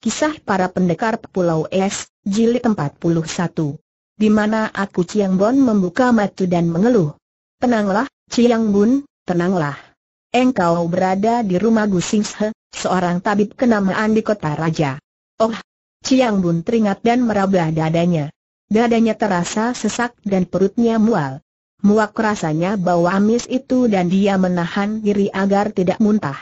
Kisah para pendekar Pulau Es, jilid 41. Di mana aku Ciang Bon membuka mata dan mengeluh. Tenanglah, Ciang Bun, tenanglah. Engkau berada di rumah Sing Se, seorang tabib kenamaan di kota raja. Oh, Ciang Bun teringat dan meraba dadanya. Dadanya terasa sesak dan perutnya mual. Muak rasanya bau amis itu dan dia menahan diri agar tidak muntah.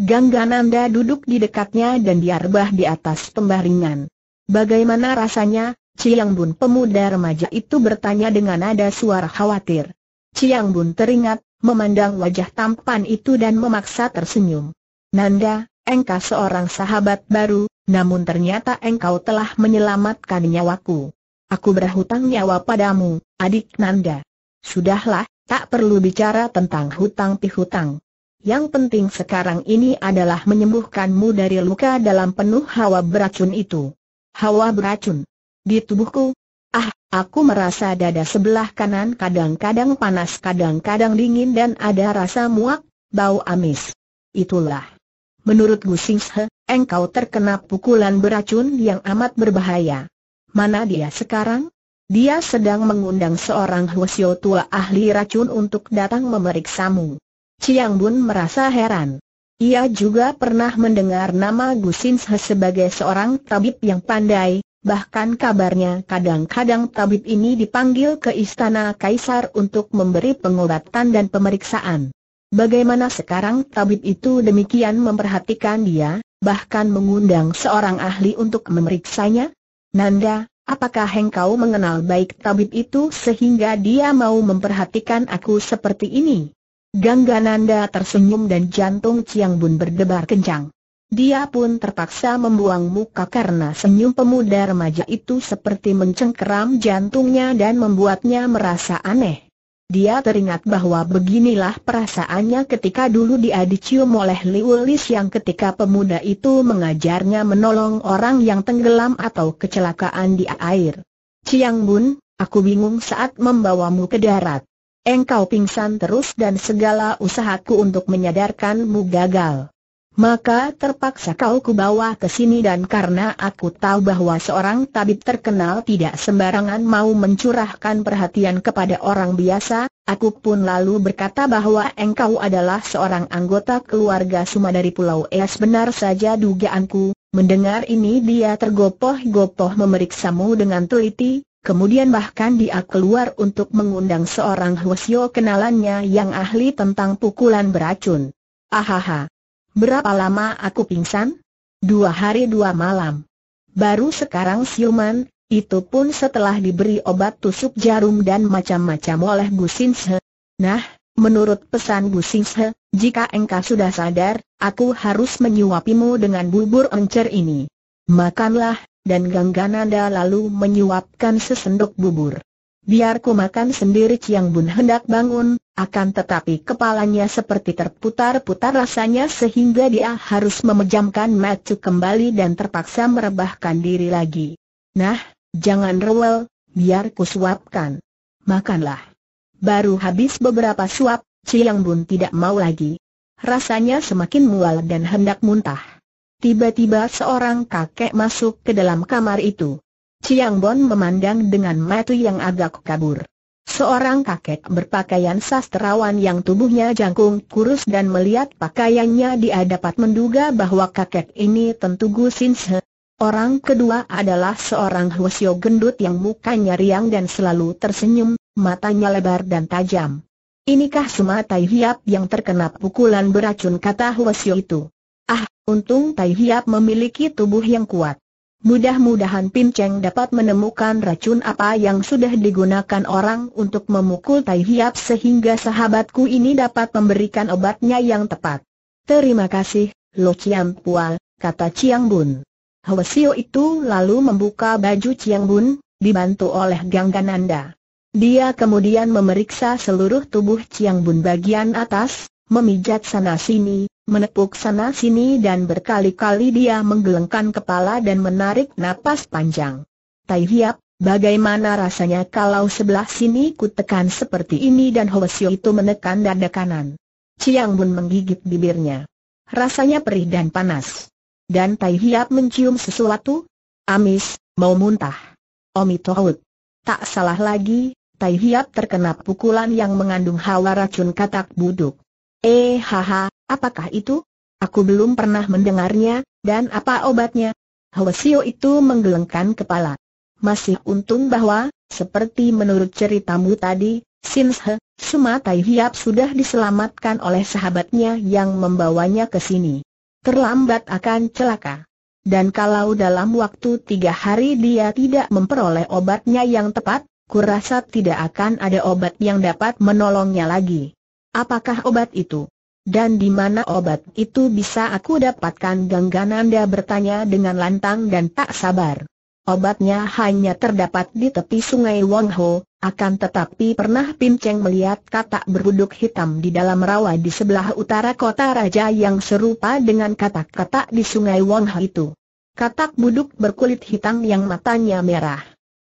Gangga Nanda duduk di dekatnya dan diarbah di atas pembaringan. Bagaimana rasanya? Ciang Bun pemuda remaja itu bertanya dengan nada suara khawatir. Ciang Bun teringat, memandang wajah tampan itu dan memaksa tersenyum. Nanda, engkau seorang sahabat baru, namun ternyata engkau telah menyelamatkan nyawaku. Aku berhutang nyawa padamu, adik Nanda. Sudahlah, tak perlu bicara tentang hutang pihutang. Yang penting sekarang ini adalah menyembuhkanmu dari luka dalam penuh hawa beracun itu. Hawa beracun. Di tubuhku? Ah, aku merasa dada sebelah kanan kadang-kadang panas kadang-kadang dingin dan ada rasa muak, bau amis. Itulah. Menurut Gusingshe, engkau terkena pukulan beracun yang amat berbahaya. Mana dia sekarang? Dia sedang mengundang seorang Hwasyo tua ahli racun untuk datang memeriksamu. Chiang Bun merasa heran. Ia juga pernah mendengar nama He sebagai seorang tabib yang pandai, bahkan kabarnya kadang-kadang tabib ini dipanggil ke istana kaisar untuk memberi pengobatan dan pemeriksaan. Bagaimana sekarang tabib itu demikian memperhatikan dia, bahkan mengundang seorang ahli untuk memeriksanya? Nanda, apakah engkau mengenal baik tabib itu sehingga dia mau memperhatikan aku seperti ini? Gangga Nanda tersenyum dan jantung Ciang Bun berdebar kencang. Dia pun terpaksa membuang muka karena senyum pemuda remaja itu seperti mencengkeram jantungnya dan membuatnya merasa aneh. Dia teringat bahwa beginilah perasaannya ketika dulu dia dicium oleh Liulis yang ketika pemuda itu mengajarnya menolong orang yang tenggelam atau kecelakaan di air. Ciang Bun, aku bingung saat membawamu ke darat. Engkau pingsan terus dan segala usahaku untuk menyadarkanmu gagal. Maka terpaksa kau kubawa ke sini dan karena aku tahu bahwa seorang tabib terkenal tidak sembarangan mau mencurahkan perhatian kepada orang biasa, aku pun lalu berkata bahwa engkau adalah seorang anggota keluarga Suma dari Pulau Es ya, benar saja dugaanku, mendengar ini dia tergopoh-gopoh memeriksamu dengan teliti, Kemudian bahkan dia keluar untuk mengundang seorang Hwasyo kenalannya yang ahli tentang pukulan beracun. Ahaha. Berapa lama aku pingsan? Dua hari dua malam. Baru sekarang siuman, itu pun setelah diberi obat tusuk jarum dan macam-macam oleh Bu Sinshe. Nah, menurut pesan Bu Sinshe, jika engkau sudah sadar, aku harus menyuapimu dengan bubur encer ini. Makanlah, dan Ganggananda lalu menyuapkan sesendok bubur. Biar ku makan sendiri Ciang Bun hendak bangun, akan tetapi kepalanya seperti terputar-putar rasanya sehingga dia harus memejamkan mata kembali dan terpaksa merebahkan diri lagi. Nah, jangan rewel, biar ku suapkan. Makanlah. Baru habis beberapa suap, Ciang Bun tidak mau lagi. Rasanya semakin mual dan hendak muntah. Tiba-tiba seorang kakek masuk ke dalam kamar itu. Chiang Bon memandang dengan mata yang agak kabur. Seorang kakek berpakaian sastrawan yang tubuhnya jangkung kurus dan melihat pakaiannya dia dapat menduga bahwa kakek ini tentu Gu Sin Se. Orang kedua adalah seorang Hwasyo gendut yang mukanya riang dan selalu tersenyum, matanya lebar dan tajam. Inikah Sumatai Hiap yang terkena pukulan beracun kata Hwasyo itu? Untung Tai Hiap memiliki tubuh yang kuat. Mudah-mudahan Pin Cheng dapat menemukan racun apa yang sudah digunakan orang untuk memukul Tai Hiap sehingga sahabatku ini dapat memberikan obatnya yang tepat. Terima kasih, Lo Chiang Pual, kata Chiang Bun. Hwasio itu lalu membuka baju Chiang Bun, dibantu oleh Gang Gananda. Dia kemudian memeriksa seluruh tubuh Chiang Bun bagian atas, memijat sana-sini, menepuk sana-sini dan berkali-kali dia menggelengkan kepala dan menarik napas panjang. Tai Hiap, bagaimana rasanya kalau sebelah sini ku tekan seperti ini dan Hoesio itu menekan dada kanan. Chiang Bun menggigit bibirnya. Rasanya perih dan panas. Dan Tai Hiap mencium sesuatu. Amis, mau muntah. Omi Tohut. Tak salah lagi, Tai Hiap terkena pukulan yang mengandung hawa racun katak buduk. Eh haha, Apakah itu? Aku belum pernah mendengarnya, dan apa obatnya? Hwasio itu menggelengkan kepala. Masih untung bahwa, seperti menurut ceritamu tadi, Sinshe, Sumatai Hiap sudah diselamatkan oleh sahabatnya yang membawanya ke sini. Terlambat akan celaka. Dan kalau dalam waktu tiga hari dia tidak memperoleh obatnya yang tepat, kurasa tidak akan ada obat yang dapat menolongnya lagi. Apakah obat itu? Dan di mana obat itu bisa aku dapatkan Ganggananda bertanya dengan lantang dan tak sabar. Obatnya hanya terdapat di tepi sungai Wangho, akan tetapi pernah Cheng melihat katak berbuduk hitam di dalam rawa di sebelah utara kota raja yang serupa dengan katak-katak di sungai Wangho itu. Katak buduk berkulit hitam yang matanya merah.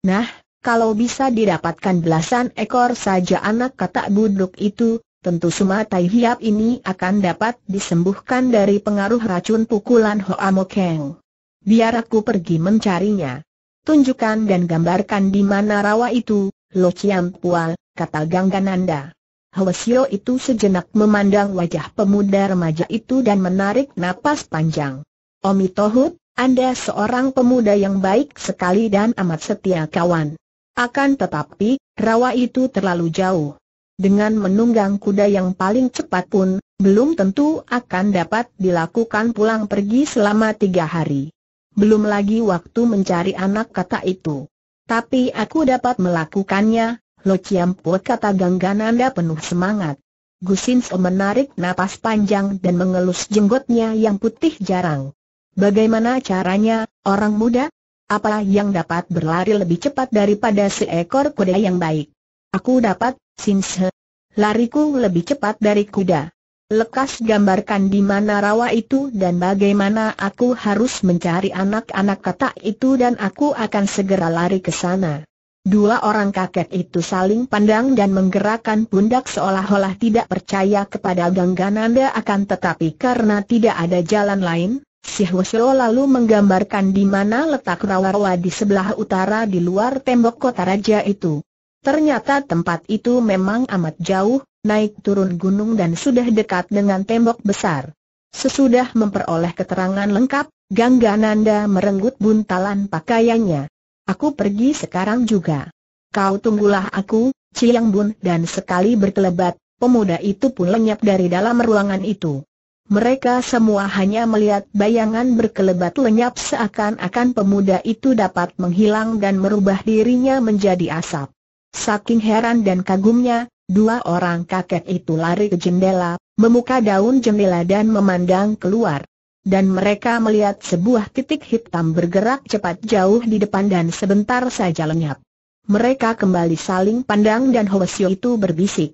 Nah, kalau bisa didapatkan belasan ekor saja anak katak buduk itu, tentu Sumatai Hiap ini akan dapat disembuhkan dari pengaruh racun pukulan Hoa Keng. Biar aku pergi mencarinya. Tunjukkan dan gambarkan di mana rawa itu, Lo Chiam Pual, kata Ganggananda. Hwasyo itu sejenak memandang wajah pemuda remaja itu dan menarik napas panjang. Omi Tohut, Anda seorang pemuda yang baik sekali dan amat setia kawan. Akan tetapi, rawa itu terlalu jauh dengan menunggang kuda yang paling cepat pun, belum tentu akan dapat dilakukan pulang pergi selama tiga hari. Belum lagi waktu mencari anak kata itu. Tapi aku dapat melakukannya, Lo Ciampo kata Ganggananda penuh semangat. Gusinso menarik napas panjang dan mengelus jenggotnya yang putih jarang. Bagaimana caranya, orang muda? Apa yang dapat berlari lebih cepat daripada seekor kuda yang baik? Aku dapat, Sinshe. Lariku lebih cepat dari kuda. Lekas gambarkan di mana rawa itu dan bagaimana aku harus mencari anak-anak kata itu dan aku akan segera lari ke sana. Dua orang kakek itu saling pandang dan menggerakkan pundak seolah-olah tidak percaya kepada anda akan tetapi karena tidak ada jalan lain, si Hwasyo lalu menggambarkan di mana letak rawa-rawa di sebelah utara di luar tembok kota raja itu. Ternyata tempat itu memang amat jauh, naik turun gunung dan sudah dekat dengan tembok besar. Sesudah memperoleh keterangan lengkap, Gangga Nanda merenggut buntalan pakaiannya. Aku pergi sekarang juga. Kau tunggulah aku, Ciyang Bun dan sekali berkelebat, pemuda itu pun lenyap dari dalam ruangan itu. Mereka semua hanya melihat bayangan berkelebat lenyap seakan-akan pemuda itu dapat menghilang dan merubah dirinya menjadi asap. Saking heran dan kagumnya, dua orang kakek itu lari ke jendela, memuka daun jendela dan memandang keluar. Dan mereka melihat sebuah titik hitam bergerak cepat jauh di depan dan sebentar saja lenyap. Mereka kembali saling pandang dan Hwasyo itu berbisik.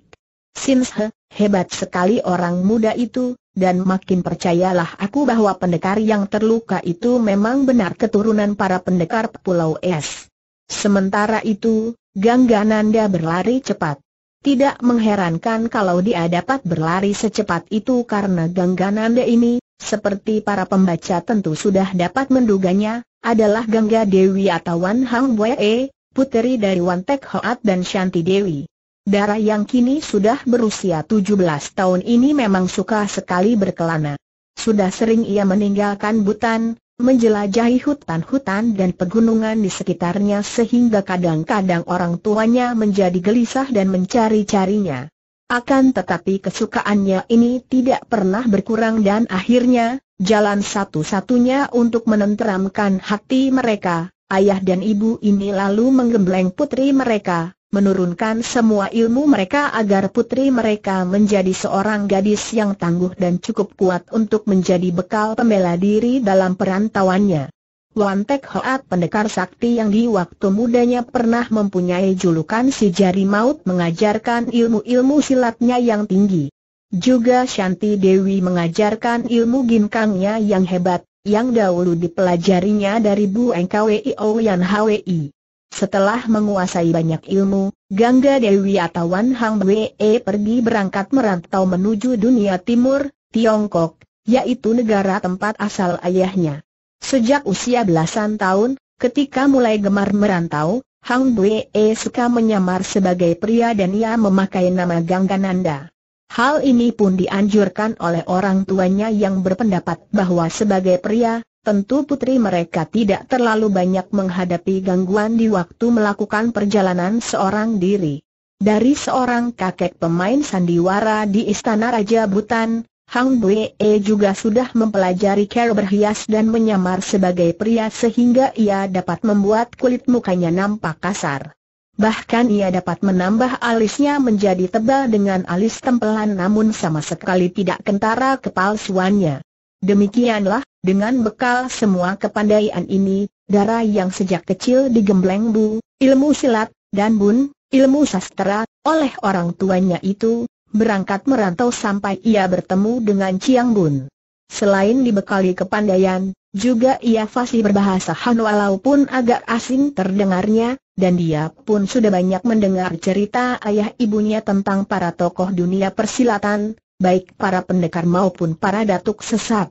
Sinshe, hebat sekali orang muda itu, dan makin percayalah aku bahwa pendekar yang terluka itu memang benar keturunan para pendekar Pulau Es. Sementara itu, Gangga Nanda berlari cepat. Tidak mengherankan kalau dia dapat berlari secepat itu karena Gangga Nanda ini, seperti para pembaca tentu sudah dapat menduganya, adalah Gangga Dewi atau Wan Hang Wee, puteri dari Wan Tek Hoat dan Shanti Dewi. Dara yang kini sudah berusia 17 tahun ini memang suka sekali berkelana. Sudah sering ia meninggalkan Butan, menjelajahi hutan-hutan dan pegunungan di sekitarnya sehingga kadang-kadang orang tuanya menjadi gelisah dan mencari-carinya. Akan tetapi kesukaannya ini tidak pernah berkurang dan akhirnya, jalan satu-satunya untuk menenteramkan hati mereka, ayah dan ibu ini lalu menggembleng putri mereka, menurunkan semua ilmu mereka agar putri mereka menjadi seorang gadis yang tangguh dan cukup kuat untuk menjadi bekal pembela diri dalam perantauannya. Wan Tek Hoat pendekar sakti yang di waktu mudanya pernah mempunyai julukan si jari maut mengajarkan ilmu-ilmu silatnya yang tinggi. Juga Shanti Dewi mengajarkan ilmu ginkangnya yang hebat, yang dahulu dipelajarinya dari Bu Engkwei Yan Hwi. Setelah menguasai banyak ilmu, Gangga Dewi atau Wan Hang Wee pergi berangkat merantau menuju dunia timur, Tiongkok, yaitu negara tempat asal ayahnya. Sejak usia belasan tahun, ketika mulai gemar merantau, Hang Wee suka menyamar sebagai pria dan ia memakai nama Gangga Nanda. Hal ini pun dianjurkan oleh orang tuanya yang berpendapat bahwa sebagai pria, Tentu putri mereka tidak terlalu banyak menghadapi gangguan di waktu melakukan perjalanan seorang diri. Dari seorang kakek pemain sandiwara di Istana Raja Butan, Hang Bue juga sudah mempelajari cara berhias dan menyamar sebagai pria sehingga ia dapat membuat kulit mukanya nampak kasar. Bahkan ia dapat menambah alisnya menjadi tebal dengan alis tempelan namun sama sekali tidak kentara kepalsuannya. Demikianlah, dengan bekal semua kepandaian ini, darah yang sejak kecil digembleng Bu, ilmu silat, dan Bun, ilmu sastra, oleh orang tuanya itu, berangkat merantau sampai ia bertemu dengan Chiang Bun. Selain dibekali kepandaian, juga ia fasih berbahasa Han walaupun agak asing terdengarnya, dan dia pun sudah banyak mendengar cerita ayah ibunya tentang para tokoh dunia persilatan, baik para pendekar maupun para datuk sesat.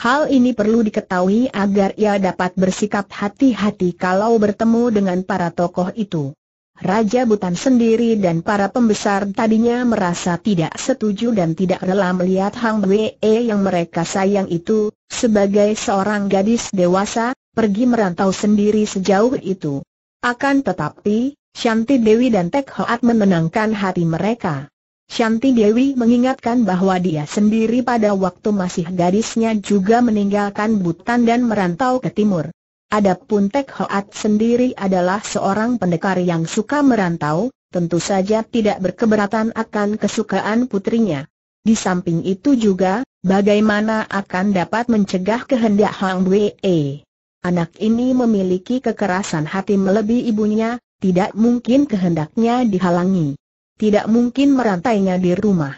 Hal ini perlu diketahui agar ia dapat bersikap hati-hati kalau bertemu dengan para tokoh itu. Raja Butan sendiri dan para pembesar tadinya merasa tidak setuju dan tidak rela melihat Hang Wee yang mereka sayang itu, sebagai seorang gadis dewasa, pergi merantau sendiri sejauh itu. Akan tetapi, Shanti Dewi dan Tek Hoat menenangkan hati mereka. Shanti Dewi mengingatkan bahwa dia sendiri pada waktu masih gadisnya juga meninggalkan Butan dan merantau ke timur. Adapun Tek Hoat sendiri adalah seorang pendekar yang suka merantau, tentu saja tidak berkeberatan akan kesukaan putrinya. Di samping itu juga, bagaimana akan dapat mencegah kehendak Hang Wei? Anak ini memiliki kekerasan hati melebihi ibunya, tidak mungkin kehendaknya dihalangi tidak mungkin merantainya di rumah.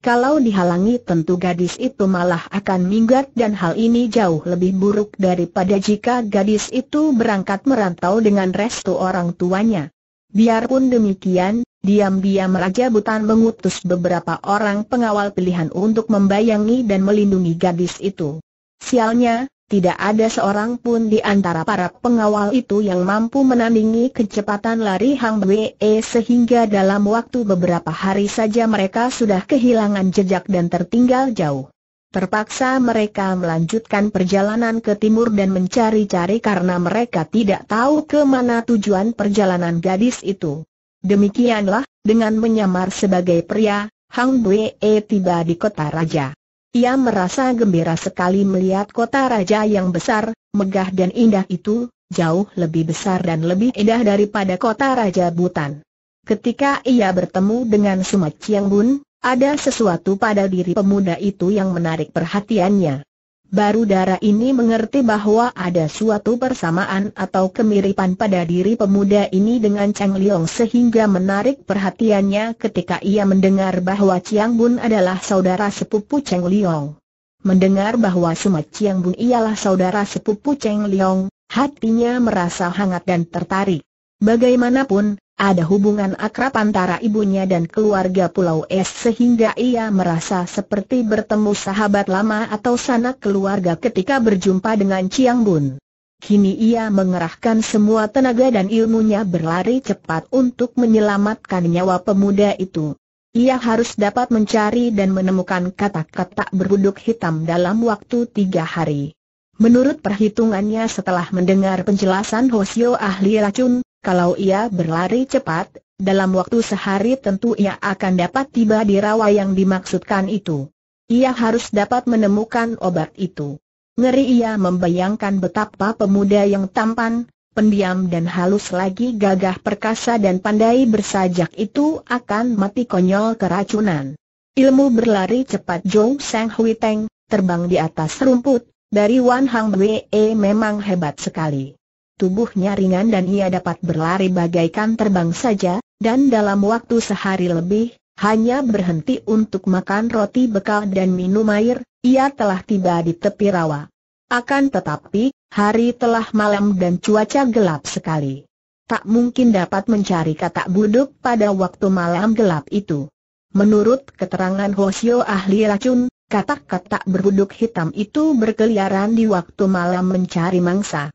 Kalau dihalangi tentu gadis itu malah akan minggat dan hal ini jauh lebih buruk daripada jika gadis itu berangkat merantau dengan restu orang tuanya. Biarpun demikian, diam-diam Raja Butan mengutus beberapa orang pengawal pilihan untuk membayangi dan melindungi gadis itu. Sialnya, tidak ada seorang pun di antara para pengawal itu yang mampu menandingi kecepatan lari Hang Wei e sehingga dalam waktu beberapa hari saja mereka sudah kehilangan jejak dan tertinggal jauh. Terpaksa mereka melanjutkan perjalanan ke timur dan mencari-cari karena mereka tidak tahu ke mana tujuan perjalanan gadis itu. Demikianlah, dengan menyamar sebagai pria, Hang Wei e tiba di kota raja. Ia merasa gembira sekali melihat kota raja yang besar, megah dan indah itu, jauh lebih besar dan lebih indah daripada kota raja Butan. Ketika ia bertemu dengan Sumat Chiang Bun, ada sesuatu pada diri pemuda itu yang menarik perhatiannya. Baru darah ini mengerti bahwa ada suatu persamaan atau kemiripan pada diri pemuda ini dengan Cheng Liang sehingga menarik perhatiannya ketika ia mendengar bahwa Chiang Bun adalah saudara sepupu Cheng Liang. Mendengar bahwa Suma Chiang Bun ialah saudara sepupu Cheng Liang, hatinya merasa hangat dan tertarik. Bagaimanapun, ada hubungan akrab antara ibunya dan keluarga Pulau Es sehingga ia merasa seperti bertemu sahabat lama atau sanak keluarga ketika berjumpa dengan Chiang Bun. Kini ia mengerahkan semua tenaga dan ilmunya berlari cepat untuk menyelamatkan nyawa pemuda itu. Ia harus dapat mencari dan menemukan kata-kata berbuduk hitam dalam waktu tiga hari. Menurut perhitungannya setelah mendengar penjelasan Hosio ahli racun, kalau ia berlari cepat, dalam waktu sehari tentu ia akan dapat tiba di rawa yang dimaksudkan itu. Ia harus dapat menemukan obat itu. Ngeri ia membayangkan betapa pemuda yang tampan, pendiam dan halus lagi gagah perkasa dan pandai bersajak itu akan mati konyol keracunan. Ilmu berlari cepat Zhou Sang Hui Teng, terbang di atas rumput, dari Wan Hang Wei memang hebat sekali tubuhnya ringan dan ia dapat berlari bagaikan terbang saja, dan dalam waktu sehari lebih, hanya berhenti untuk makan roti bekal dan minum air, ia telah tiba di tepi rawa. Akan tetapi, hari telah malam dan cuaca gelap sekali. Tak mungkin dapat mencari katak buduk pada waktu malam gelap itu. Menurut keterangan Hosio ahli racun, katak-katak berbuduk hitam itu berkeliaran di waktu malam mencari mangsa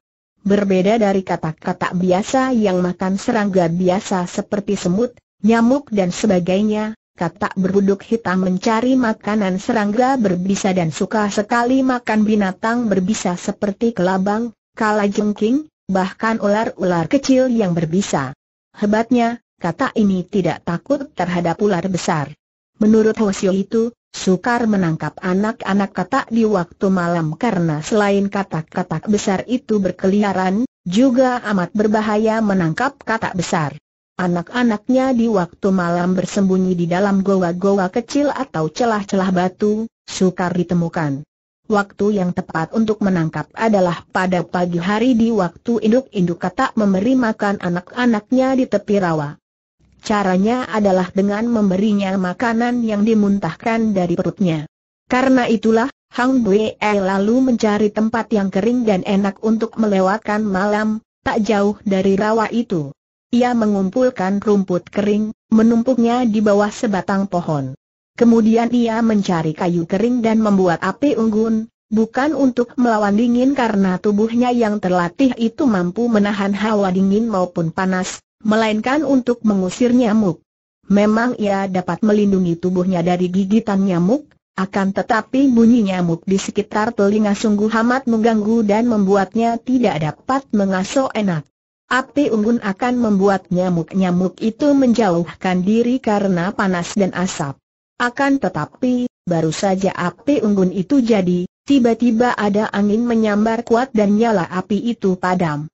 berbeda dari kata-kata biasa yang makan serangga biasa seperti semut, nyamuk dan sebagainya, kata berbuduk hitam mencari makanan serangga berbisa dan suka sekali makan binatang berbisa seperti kelabang, kalajengking, bahkan ular-ular kecil yang berbisa. Hebatnya, kata ini tidak takut terhadap ular besar. Menurut Hoshio itu, Sukar menangkap anak-anak katak di waktu malam karena selain katak-katak besar itu berkeliaran, juga amat berbahaya menangkap katak besar. Anak-anaknya di waktu malam bersembunyi di dalam goa-goa kecil atau celah-celah batu, sukar ditemukan. Waktu yang tepat untuk menangkap adalah pada pagi hari di waktu induk-induk katak memberi makan anak-anaknya di tepi rawa. Caranya adalah dengan memberinya makanan yang dimuntahkan dari perutnya. Karena itulah, Hang Bue lalu mencari tempat yang kering dan enak untuk melewatkan malam, tak jauh dari rawa itu. Ia mengumpulkan rumput kering, menumpuknya di bawah sebatang pohon. Kemudian ia mencari kayu kering dan membuat api unggun, bukan untuk melawan dingin karena tubuhnya yang terlatih itu mampu menahan hawa dingin maupun panas, melainkan untuk mengusir nyamuk. Memang ia dapat melindungi tubuhnya dari gigitan nyamuk, akan tetapi bunyi nyamuk di sekitar telinga sungguh amat mengganggu dan membuatnya tidak dapat mengaso enak. Api unggun akan membuat nyamuk-nyamuk itu menjauhkan diri karena panas dan asap. Akan tetapi, baru saja api unggun itu jadi, tiba-tiba ada angin menyambar kuat dan nyala api itu padam.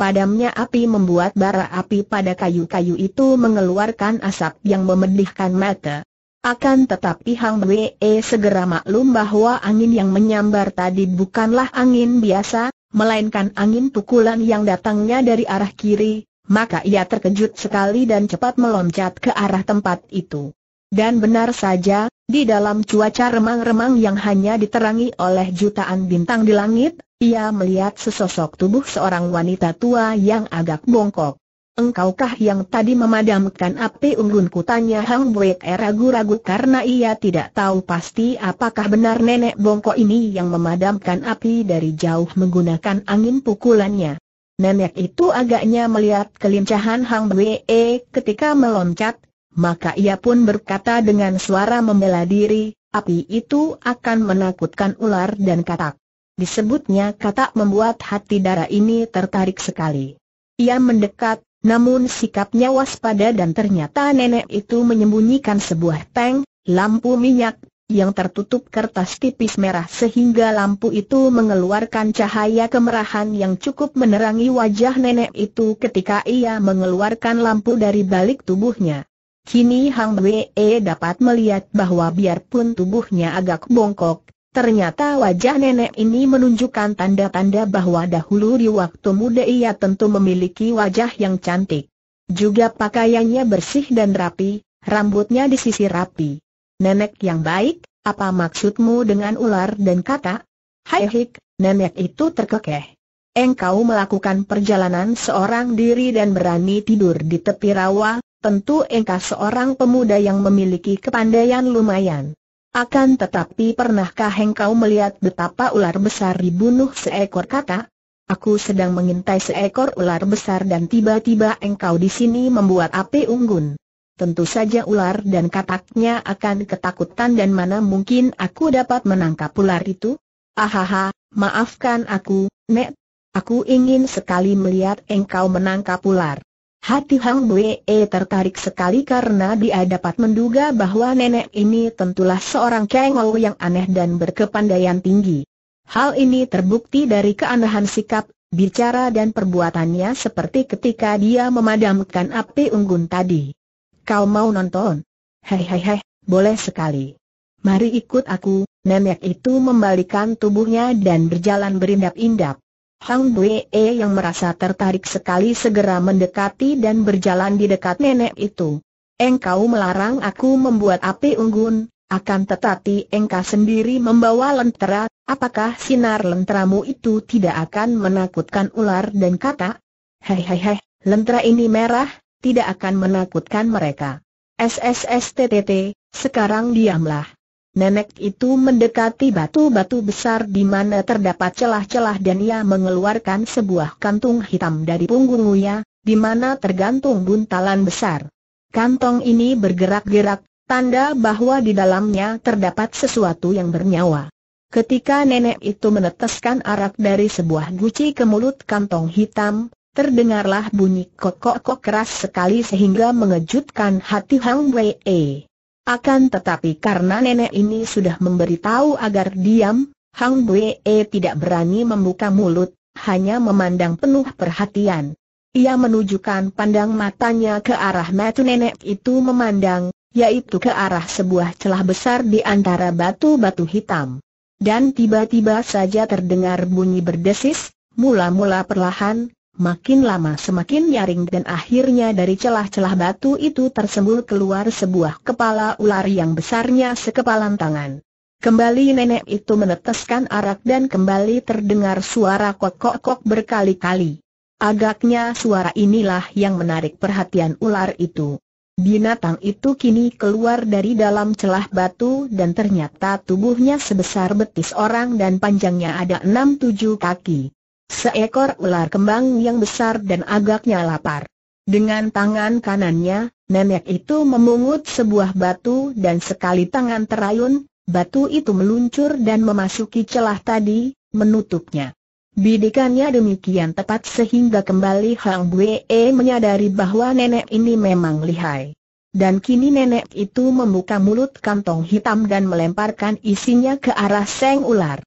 Padamnya api membuat bara api pada kayu-kayu itu mengeluarkan asap yang memedihkan mata. Akan tetapi Hang Wee segera maklum bahwa angin yang menyambar tadi bukanlah angin biasa, melainkan angin pukulan yang datangnya dari arah kiri, maka ia terkejut sekali dan cepat meloncat ke arah tempat itu. Dan benar saja, di dalam cuaca remang-remang yang hanya diterangi oleh jutaan bintang di langit, ia melihat sesosok tubuh seorang wanita tua yang agak bongkok. Engkaukah yang tadi memadamkan api unggun tanya Hang Buek er ragu-ragu karena ia tidak tahu pasti apakah benar nenek bongkok ini yang memadamkan api dari jauh menggunakan angin pukulannya. Nenek itu agaknya melihat kelincahan Hang Buek e ketika meloncat, maka ia pun berkata dengan suara membela diri, api itu akan menakutkan ular dan katak. Disebutnya kata membuat hati darah ini tertarik sekali. Ia mendekat, namun sikapnya waspada dan ternyata nenek itu menyembunyikan sebuah tank, lampu minyak, yang tertutup kertas tipis merah sehingga lampu itu mengeluarkan cahaya kemerahan yang cukup menerangi wajah nenek itu ketika ia mengeluarkan lampu dari balik tubuhnya. Kini Hang Wee dapat melihat bahwa biarpun tubuhnya agak bongkok, Ternyata wajah nenek ini menunjukkan tanda-tanda bahwa dahulu di waktu muda ia tentu memiliki wajah yang cantik. Juga pakaiannya bersih dan rapi, rambutnya disisir rapi. Nenek yang baik, apa maksudmu dengan ular dan kata? Hai hik, nenek itu terkekeh. Engkau melakukan perjalanan seorang diri dan berani tidur di tepi rawa, tentu engkau seorang pemuda yang memiliki kepandaian lumayan. Akan tetapi pernahkah engkau melihat betapa ular besar dibunuh seekor kata? Aku sedang mengintai seekor ular besar dan tiba-tiba engkau di sini membuat api unggun. Tentu saja ular dan kataknya akan ketakutan dan mana mungkin aku dapat menangkap ular itu? Ahaha, maafkan aku, Nek. Aku ingin sekali melihat engkau menangkap ular. Hati Hang E tertarik sekali karena dia dapat menduga bahwa nenek ini tentulah seorang cengol yang aneh dan berkepandaian tinggi. Hal ini terbukti dari keanehan sikap, bicara dan perbuatannya seperti ketika dia memadamkan api unggun tadi. Kau mau nonton? Hei hei hei, boleh sekali. Mari ikut aku, nenek itu membalikan tubuhnya dan berjalan berindap-indap. Hang Wee yang merasa tertarik sekali segera mendekati dan berjalan di dekat nenek itu. Engkau melarang aku membuat api unggun, akan tetapi engkau sendiri membawa lentera, apakah sinar lenteramu itu tidak akan menakutkan ular dan kata? Hei hei hei, lentera ini merah, tidak akan menakutkan mereka. SSSTTT, sekarang diamlah. Nenek itu mendekati batu-batu besar di mana terdapat celah-celah dan ia mengeluarkan sebuah kantung hitam dari punggungnya, di mana tergantung buntalan besar. Kantong ini bergerak-gerak, tanda bahwa di dalamnya terdapat sesuatu yang bernyawa. Ketika nenek itu meneteskan arak dari sebuah guci ke mulut kantong hitam, terdengarlah bunyi kokok-kok keras sekali sehingga mengejutkan hati Hang Wei. Akan tetapi karena nenek ini sudah memberitahu agar diam, Hang Bue tidak berani membuka mulut, hanya memandang penuh perhatian. Ia menunjukkan pandang matanya ke arah metu nenek itu memandang, yaitu ke arah sebuah celah besar di antara batu-batu hitam. Dan tiba-tiba saja terdengar bunyi berdesis, mula-mula perlahan, Makin lama semakin nyaring dan akhirnya dari celah-celah batu itu tersembul keluar sebuah kepala ular yang besarnya sekepalan tangan. Kembali nenek itu meneteskan arak dan kembali terdengar suara kokok-kok berkali-kali. Agaknya suara inilah yang menarik perhatian ular itu. Binatang itu kini keluar dari dalam celah batu dan ternyata tubuhnya sebesar betis orang dan panjangnya ada enam tujuh kaki. Seekor ular kembang yang besar dan agaknya lapar. Dengan tangan kanannya, nenek itu memungut sebuah batu dan sekali tangan terayun, batu itu meluncur dan memasuki celah tadi, menutupnya. Bidikannya demikian tepat sehingga kembali Hang Bue menyadari bahwa nenek ini memang lihai. Dan kini nenek itu membuka mulut kantong hitam dan melemparkan isinya ke arah Seng Ular.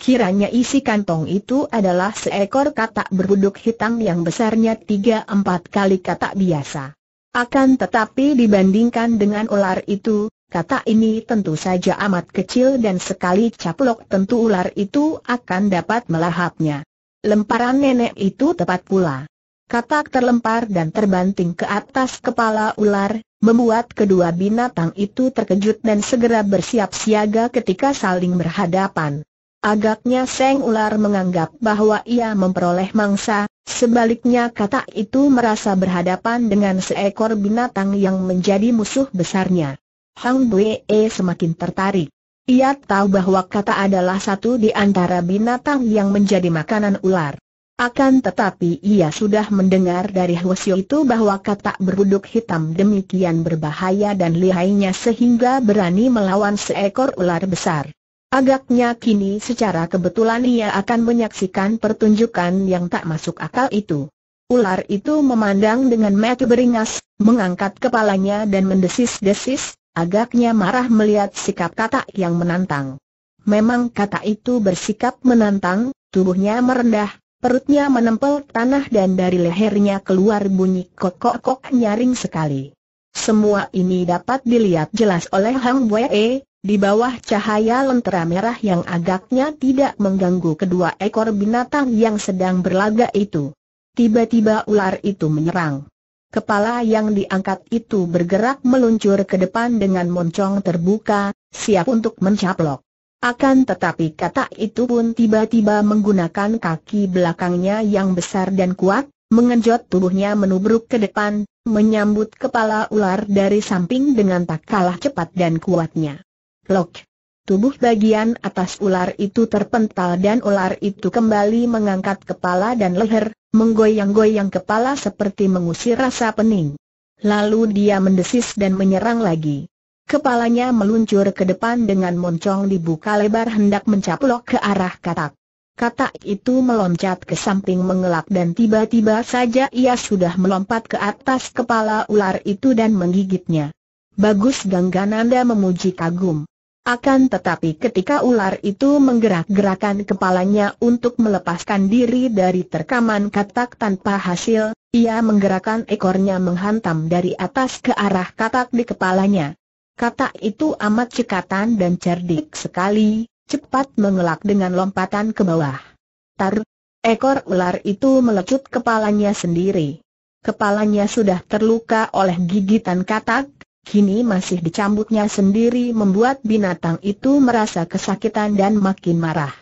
Kiranya isi kantong itu adalah seekor katak berbuduk hitam yang besarnya 3-4 kali katak biasa. Akan tetapi dibandingkan dengan ular itu, katak ini tentu saja amat kecil dan sekali caplok tentu ular itu akan dapat melahapnya. Lemparan nenek itu tepat pula. Katak terlempar dan terbanting ke atas kepala ular, membuat kedua binatang itu terkejut dan segera bersiap siaga ketika saling berhadapan. Agaknya Seng Ular menganggap bahwa ia memperoleh mangsa, sebaliknya kata itu merasa berhadapan dengan seekor binatang yang menjadi musuh besarnya. Hang Bue e semakin tertarik. Ia tahu bahwa kata adalah satu di antara binatang yang menjadi makanan ular. Akan tetapi ia sudah mendengar dari Hwasyo itu bahwa kata beruduk hitam demikian berbahaya dan lihainya sehingga berani melawan seekor ular besar. Agaknya kini secara kebetulan ia akan menyaksikan pertunjukan yang tak masuk akal itu. Ular itu memandang dengan mata beringas, mengangkat kepalanya dan mendesis-desis, agaknya marah melihat sikap kata yang menantang. Memang kata itu bersikap menantang, tubuhnya merendah, perutnya menempel tanah dan dari lehernya keluar bunyi kok kok nyaring sekali. Semua ini dapat dilihat jelas oleh Hang Wei, di bawah cahaya lentera merah yang agaknya tidak mengganggu kedua ekor binatang yang sedang berlaga itu. Tiba-tiba ular itu menyerang. Kepala yang diangkat itu bergerak meluncur ke depan dengan moncong terbuka, siap untuk mencaplok. Akan tetapi kata itu pun tiba-tiba menggunakan kaki belakangnya yang besar dan kuat, mengenjot tubuhnya menubruk ke depan, menyambut kepala ular dari samping dengan tak kalah cepat dan kuatnya. Lok. Tubuh bagian atas ular itu terpental dan ular itu kembali mengangkat kepala dan leher, menggoyang-goyang kepala seperti mengusir rasa pening. Lalu dia mendesis dan menyerang lagi. Kepalanya meluncur ke depan dengan moncong dibuka lebar hendak mencaplok ke arah katak. Katak itu meloncat ke samping mengelak dan tiba-tiba saja ia sudah melompat ke atas kepala ular itu dan menggigitnya. Bagus Ganggananda memuji kagum. Akan tetapi ketika ular itu menggerak-gerakan kepalanya untuk melepaskan diri dari terkaman katak tanpa hasil, ia menggerakkan ekornya menghantam dari atas ke arah katak di kepalanya. Katak itu amat cekatan dan cerdik sekali, cepat mengelak dengan lompatan ke bawah. Tar, ekor ular itu melecut kepalanya sendiri. Kepalanya sudah terluka oleh gigitan katak, kini masih dicambuknya sendiri membuat binatang itu merasa kesakitan dan makin marah.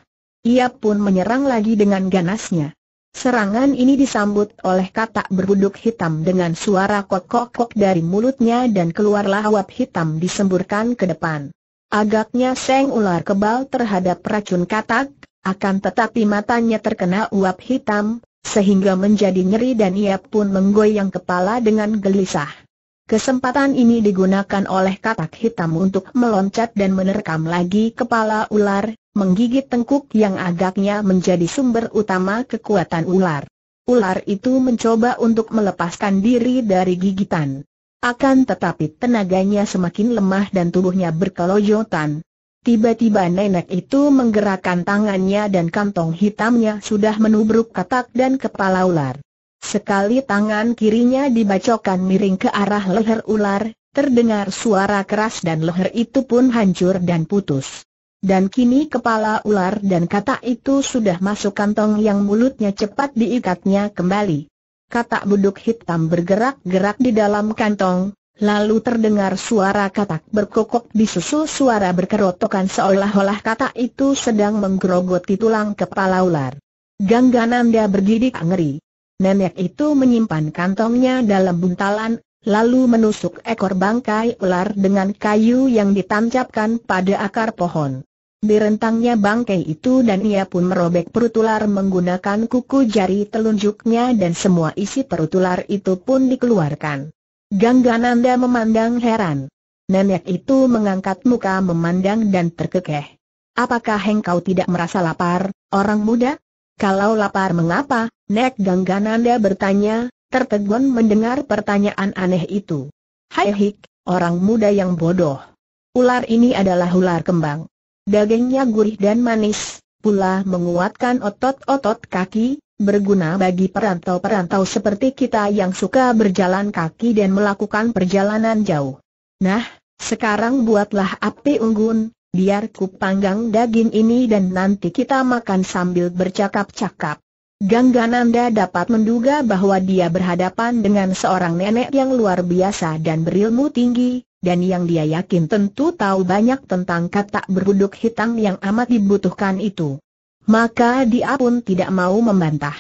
Ia pun menyerang lagi dengan ganasnya. Serangan ini disambut oleh katak berbuduk hitam dengan suara kokok-kok dari mulutnya dan keluarlah uap hitam disemburkan ke depan. Agaknya seng ular kebal terhadap racun katak, akan tetapi matanya terkena uap hitam, sehingga menjadi nyeri dan ia pun menggoyang kepala dengan gelisah. Kesempatan ini digunakan oleh katak hitam untuk meloncat dan menerkam lagi kepala ular, menggigit tengkuk yang agaknya menjadi sumber utama kekuatan ular. Ular itu mencoba untuk melepaskan diri dari gigitan. Akan tetapi tenaganya semakin lemah dan tubuhnya berkelojotan. Tiba-tiba nenek itu menggerakkan tangannya dan kantong hitamnya sudah menubruk katak dan kepala ular. Sekali tangan kirinya dibacokan miring ke arah leher ular, terdengar suara keras dan leher itu pun hancur dan putus. Dan kini kepala ular dan kata itu sudah masuk kantong yang mulutnya cepat diikatnya kembali. Kata buduk hitam bergerak-gerak di dalam kantong, lalu terdengar suara katak berkokok disusul suara berkerotokan seolah-olah kata itu sedang menggerogoti tulang kepala ular. Gangga Nanda bergidik ngeri nenek itu menyimpan kantongnya dalam buntalan, lalu menusuk ekor bangkai ular dengan kayu yang ditancapkan pada akar pohon. Direntangnya bangkai itu dan ia pun merobek perut ular menggunakan kuku jari telunjuknya dan semua isi perut ular itu pun dikeluarkan. Gangga Nanda memandang heran. Nenek itu mengangkat muka memandang dan terkekeh. Apakah engkau tidak merasa lapar, orang muda? Kalau lapar mengapa? Nek Ganggananda bertanya, tertegun mendengar pertanyaan aneh itu. Hai hik, orang muda yang bodoh. Ular ini adalah ular kembang. Dagingnya gurih dan manis, pula menguatkan otot-otot kaki, berguna bagi perantau-perantau seperti kita yang suka berjalan kaki dan melakukan perjalanan jauh. Nah, sekarang buatlah api unggun, biar ku panggang daging ini dan nanti kita makan sambil bercakap-cakap. Ganggananda dapat menduga bahwa dia berhadapan dengan seorang nenek yang luar biasa dan berilmu tinggi, dan yang dia yakin tentu tahu banyak tentang katak berbuduk hitam yang amat dibutuhkan itu. Maka dia pun tidak mau membantah.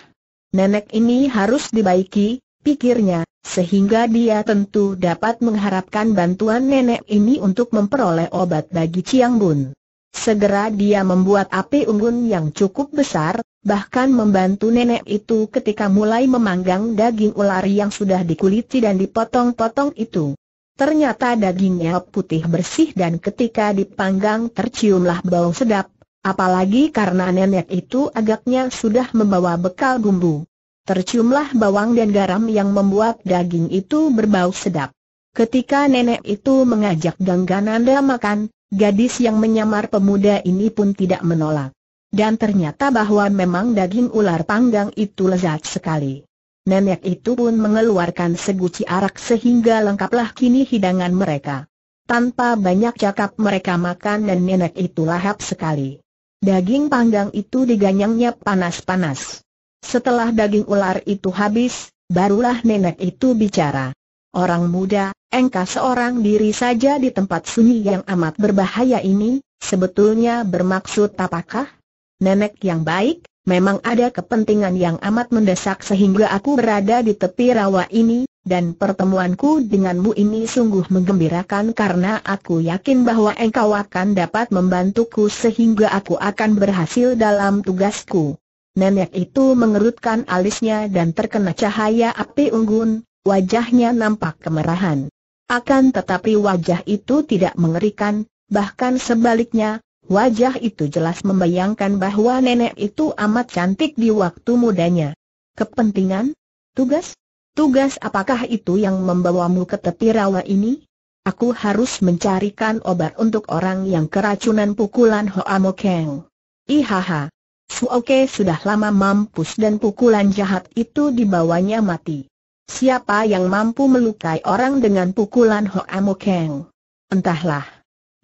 Nenek ini harus dibaiki, pikirnya, sehingga dia tentu dapat mengharapkan bantuan nenek ini untuk memperoleh obat bagi Chiang Bun. Segera dia membuat api unggun yang cukup besar, bahkan membantu nenek itu ketika mulai memanggang daging ular yang sudah dikuliti dan dipotong-potong itu. Ternyata dagingnya putih bersih dan ketika dipanggang terciumlah bau sedap, apalagi karena nenek itu agaknya sudah membawa bekal bumbu. Terciumlah bawang dan garam yang membuat daging itu berbau sedap. Ketika nenek itu mengajak Ganggananda makan, gadis yang menyamar pemuda ini pun tidak menolak. Dan ternyata bahwa memang daging ular panggang itu lezat sekali. Nenek itu pun mengeluarkan seguci arak sehingga lengkaplah kini hidangan mereka. Tanpa banyak cakap mereka makan dan nenek itu lahap sekali. Daging panggang itu diganyangnya panas-panas. Setelah daging ular itu habis, barulah nenek itu bicara. Orang muda, engkau seorang diri saja di tempat sunyi yang amat berbahaya ini, sebetulnya bermaksud apakah? Nenek yang baik, memang ada kepentingan yang amat mendesak sehingga aku berada di tepi rawa ini, dan pertemuanku denganmu ini sungguh menggembirakan karena aku yakin bahwa engkau akan dapat membantuku sehingga aku akan berhasil dalam tugasku. Nenek itu mengerutkan alisnya dan terkena cahaya api unggun, wajahnya nampak kemerahan. Akan tetapi wajah itu tidak mengerikan, bahkan sebaliknya, wajah itu jelas membayangkan bahwa nenek itu amat cantik di waktu mudanya. Kepentingan? Tugas? Tugas apakah itu yang membawamu ke tepi rawa ini? Aku harus mencarikan obat untuk orang yang keracunan pukulan Hoa Mokeng. Ihaha. Fuoke sudah lama mampus dan pukulan jahat itu dibawanya mati. Siapa yang mampu melukai orang dengan pukulan Hoamo Keng? Entahlah.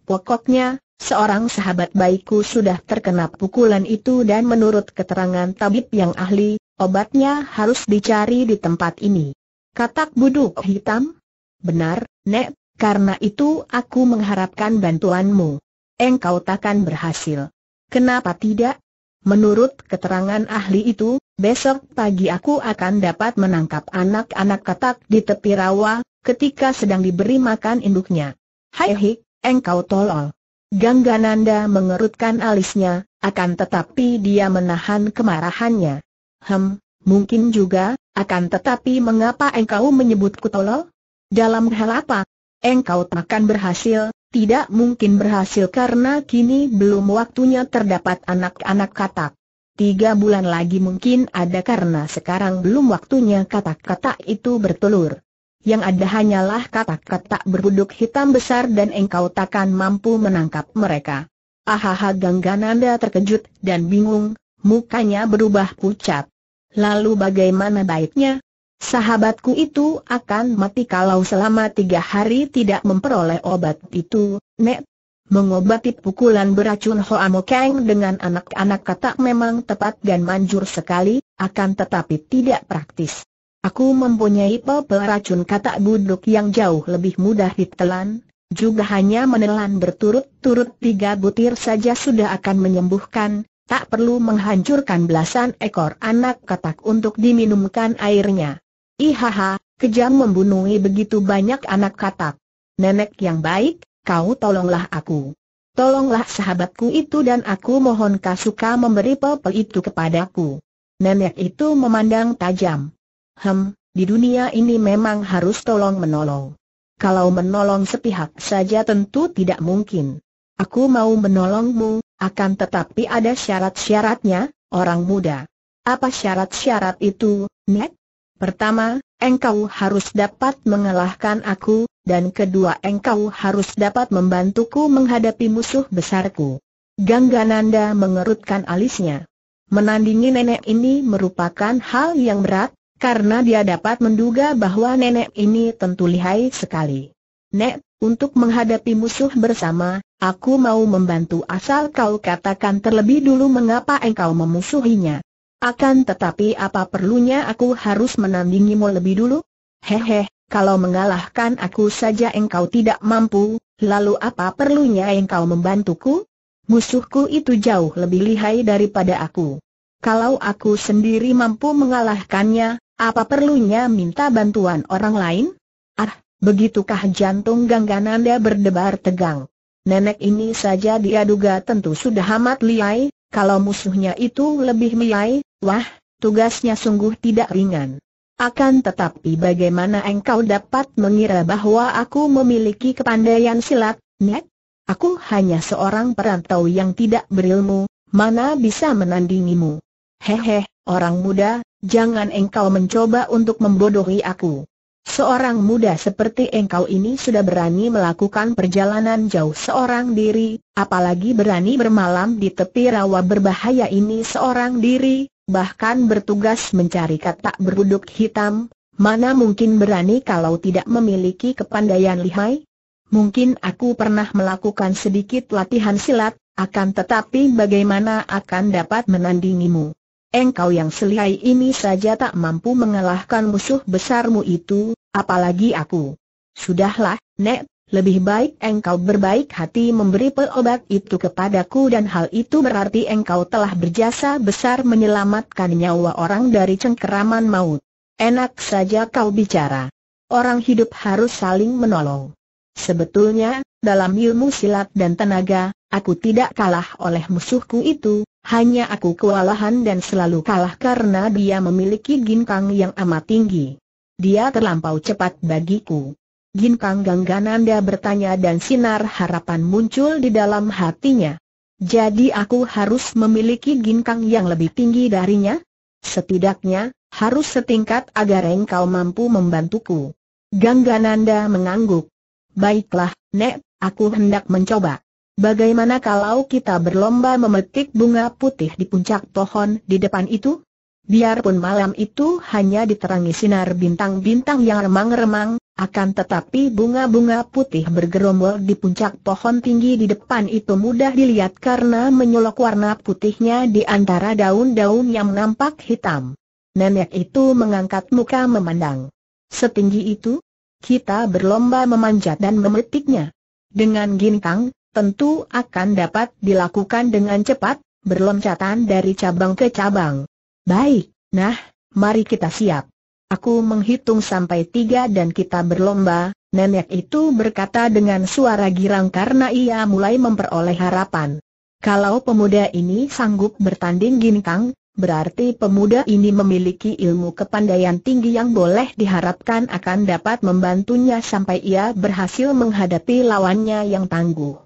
Pokoknya, seorang sahabat baikku sudah terkena pukulan itu dan menurut keterangan tabib yang ahli, obatnya harus dicari di tempat ini. Katak buduk hitam? Benar, Nek, karena itu aku mengharapkan bantuanmu. Engkau takkan berhasil. Kenapa tidak? Menurut keterangan ahli itu, besok pagi aku akan dapat menangkap anak-anak katak di tepi rawa, ketika sedang diberi makan induknya. Hai hik, engkau tolol. Nanda mengerutkan alisnya, akan tetapi dia menahan kemarahannya. Hem, mungkin juga, akan tetapi mengapa engkau menyebutku tolol? Dalam hal apa? Engkau takkan berhasil, tidak mungkin berhasil karena kini belum waktunya terdapat anak-anak katak. Tiga bulan lagi mungkin ada karena sekarang belum waktunya katak-katak itu bertelur. Yang ada hanyalah katak-katak berbuduk hitam besar dan engkau takkan mampu menangkap mereka. Ahaha Ganggananda terkejut dan bingung, mukanya berubah pucat. Lalu bagaimana baiknya? Sahabatku itu akan mati kalau selama tiga hari tidak memperoleh obat itu, Nek. Mengobati pukulan beracun Hoamo Kang dengan anak-anak katak memang tepat dan manjur sekali, akan tetapi tidak praktis. Aku mempunyai pepel racun katak buduk yang jauh lebih mudah ditelan, juga hanya menelan berturut-turut tiga butir saja sudah akan menyembuhkan, tak perlu menghancurkan belasan ekor anak katak untuk diminumkan airnya. Ihaha, kejam membunuhi begitu banyak anak katak. Nenek yang baik, kau tolonglah aku. Tolonglah sahabatku itu dan aku mohon kau suka memberi pepel itu kepadaku. Nenek itu memandang tajam. Hem, di dunia ini memang harus tolong menolong. Kalau menolong sepihak saja tentu tidak mungkin. Aku mau menolongmu, akan tetapi ada syarat-syaratnya, orang muda. Apa syarat-syarat itu, Nek? Pertama, engkau harus dapat mengalahkan aku, dan kedua engkau harus dapat membantuku menghadapi musuh besarku. Gangga Nanda mengerutkan alisnya. Menandingi nenek ini merupakan hal yang berat, karena dia dapat menduga bahwa nenek ini tentu lihai sekali. Nek, untuk menghadapi musuh bersama, aku mau membantu asal kau katakan terlebih dulu mengapa engkau memusuhinya. Akan tetapi apa perlunya aku harus menandingimu lebih dulu? Hehe, kalau mengalahkan aku saja engkau tidak mampu, lalu apa perlunya engkau membantuku? Musuhku itu jauh lebih lihai daripada aku. Kalau aku sendiri mampu mengalahkannya, apa perlunya minta bantuan orang lain? Ah, begitukah jantung ganggananda berdebar tegang. Nenek ini saja dia duga tentu sudah amat lihai, kalau musuhnya itu lebih lihai, Wah, tugasnya sungguh tidak ringan. Akan tetapi bagaimana engkau dapat mengira bahwa aku memiliki kepandaian silat, Nek? Aku hanya seorang perantau yang tidak berilmu, mana bisa menandingimu? Hehe, orang muda, jangan engkau mencoba untuk membodohi aku. Seorang muda seperti engkau ini sudah berani melakukan perjalanan jauh seorang diri, apalagi berani bermalam di tepi rawa berbahaya ini seorang diri, bahkan bertugas mencari katak berbuduk hitam, mana mungkin berani kalau tidak memiliki kepandaian lihai? Mungkin aku pernah melakukan sedikit latihan silat, akan tetapi bagaimana akan dapat menandingimu? Engkau yang selihai ini saja tak mampu mengalahkan musuh besarmu itu, apalagi aku. Sudahlah, Nek, lebih baik engkau berbaik hati memberi pelobat itu kepadaku dan hal itu berarti engkau telah berjasa besar menyelamatkan nyawa orang dari cengkeraman maut. Enak saja kau bicara. Orang hidup harus saling menolong. Sebetulnya, dalam ilmu silat dan tenaga, aku tidak kalah oleh musuhku itu, hanya aku kewalahan dan selalu kalah karena dia memiliki ginkang yang amat tinggi. Dia terlampau cepat bagiku. Ginkang Nanda bertanya dan sinar harapan muncul di dalam hatinya. Jadi aku harus memiliki Kang yang lebih tinggi darinya? Setidaknya, harus setingkat agar engkau mampu membantuku. Gangga Nanda mengangguk. Baiklah, Nek, aku hendak mencoba. Bagaimana kalau kita berlomba memetik bunga putih di puncak pohon di depan itu? Biarpun malam itu hanya diterangi sinar bintang-bintang yang remang-remang, akan tetapi bunga-bunga putih bergerombol di puncak pohon tinggi di depan itu mudah dilihat karena menyolok warna putihnya di antara daun-daun yang nampak hitam. Nenek itu mengangkat muka memandang. Setinggi itu? Kita berlomba memanjat dan memetiknya. Dengan gintang, tentu akan dapat dilakukan dengan cepat, berloncatan dari cabang ke cabang. Baik, nah, mari kita siap. Aku menghitung sampai tiga dan kita berlomba, nenek itu berkata dengan suara girang karena ia mulai memperoleh harapan. Kalau pemuda ini sanggup bertanding ginkang, berarti pemuda ini memiliki ilmu kepandaian tinggi yang boleh diharapkan akan dapat membantunya sampai ia berhasil menghadapi lawannya yang tangguh.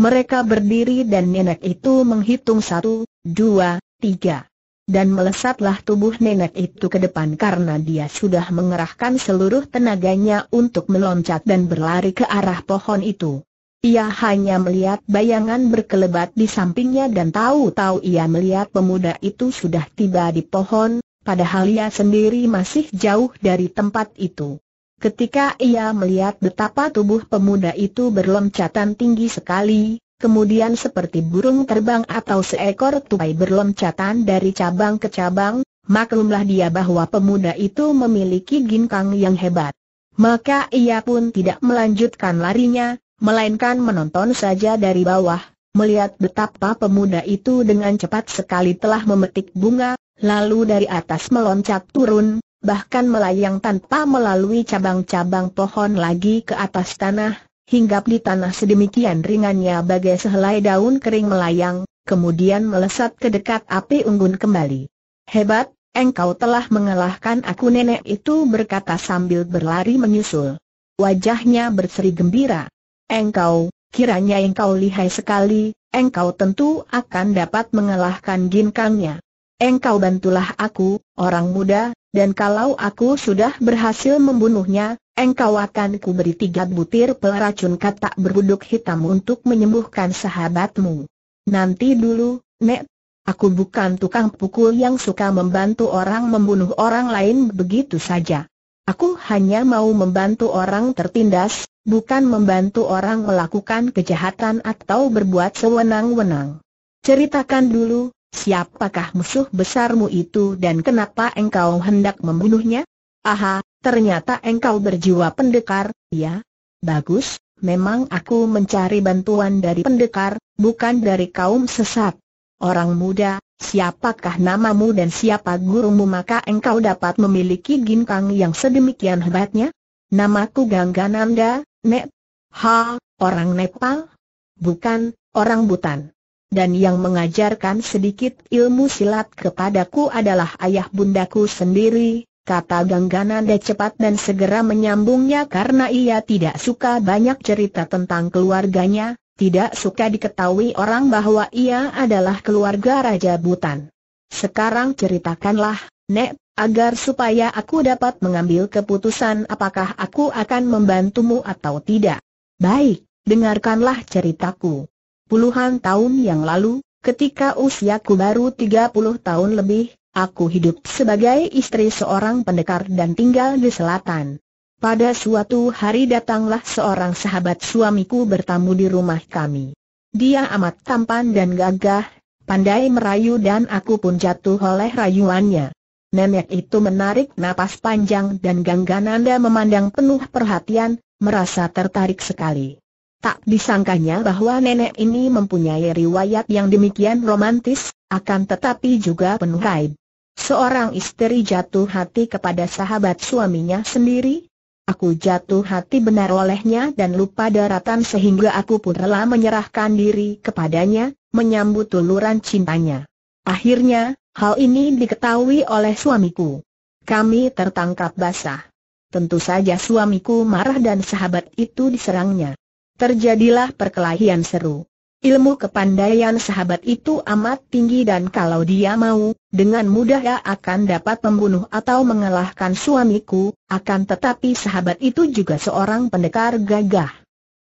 Mereka berdiri dan nenek itu menghitung satu, dua, tiga dan melesatlah tubuh nenek itu ke depan karena dia sudah mengerahkan seluruh tenaganya untuk meloncat dan berlari ke arah pohon itu. Ia hanya melihat bayangan berkelebat di sampingnya dan tahu-tahu ia melihat pemuda itu sudah tiba di pohon, padahal ia sendiri masih jauh dari tempat itu. Ketika ia melihat betapa tubuh pemuda itu berloncatan tinggi sekali, kemudian seperti burung terbang atau seekor tupai berloncatan dari cabang ke cabang, maklumlah dia bahwa pemuda itu memiliki ginkang yang hebat. Maka ia pun tidak melanjutkan larinya, melainkan menonton saja dari bawah, melihat betapa pemuda itu dengan cepat sekali telah memetik bunga, lalu dari atas meloncat turun, bahkan melayang tanpa melalui cabang-cabang pohon lagi ke atas tanah, hinggap di tanah sedemikian ringannya bagai sehelai daun kering melayang, kemudian melesat ke dekat api unggun kembali. Hebat, engkau telah mengalahkan aku nenek itu berkata sambil berlari menyusul. Wajahnya berseri gembira. Engkau, kiranya engkau lihai sekali, engkau tentu akan dapat mengalahkan ginkangnya. Engkau bantulah aku, orang muda, dan kalau aku sudah berhasil membunuhnya, engkau akan kuberi tiga butir peracun katak berbuduk hitam untuk menyembuhkan sahabatmu. Nanti dulu, Nek. Aku bukan tukang pukul yang suka membantu orang membunuh orang lain begitu saja. Aku hanya mau membantu orang tertindas, bukan membantu orang melakukan kejahatan atau berbuat sewenang-wenang. Ceritakan dulu, siapakah musuh besarmu itu dan kenapa engkau hendak membunuhnya? Aha, ternyata engkau berjiwa pendekar, ya? Bagus, memang aku mencari bantuan dari pendekar, bukan dari kaum sesat. Orang muda, siapakah namamu dan siapa gurumu maka engkau dapat memiliki ginkang yang sedemikian hebatnya? Namaku Ganggananda, nep. Ha, orang Nepal? Bukan, orang Butan. Dan yang mengajarkan sedikit ilmu silat kepadaku adalah ayah bundaku sendiri, kata Nanda cepat dan segera menyambungnya karena ia tidak suka banyak cerita tentang keluarganya, tidak suka diketahui orang bahwa ia adalah keluarga Raja Butan. Sekarang ceritakanlah, Nek, agar supaya aku dapat mengambil keputusan apakah aku akan membantumu atau tidak. Baik, dengarkanlah ceritaku. Puluhan tahun yang lalu, ketika usiaku baru 30 tahun lebih, Aku hidup sebagai istri seorang pendekar dan tinggal di selatan. Pada suatu hari datanglah seorang sahabat suamiku bertamu di rumah kami. Dia amat tampan dan gagah, pandai merayu dan aku pun jatuh oleh rayuannya. Nenek itu menarik napas panjang dan Ganggananda memandang penuh perhatian, merasa tertarik sekali. Tak disangkanya bahwa nenek ini mempunyai riwayat yang demikian romantis, akan tetapi juga penuh aib. Seorang istri jatuh hati kepada sahabat suaminya sendiri? Aku jatuh hati benar olehnya dan lupa daratan sehingga aku pun rela menyerahkan diri kepadanya, menyambut tuluran cintanya. Akhirnya, hal ini diketahui oleh suamiku. Kami tertangkap basah. Tentu saja suamiku marah dan sahabat itu diserangnya. Terjadilah perkelahian seru. Ilmu kepandaian sahabat itu amat tinggi dan kalau dia mau, dengan mudah ia akan dapat membunuh atau mengalahkan suamiku, akan tetapi sahabat itu juga seorang pendekar gagah.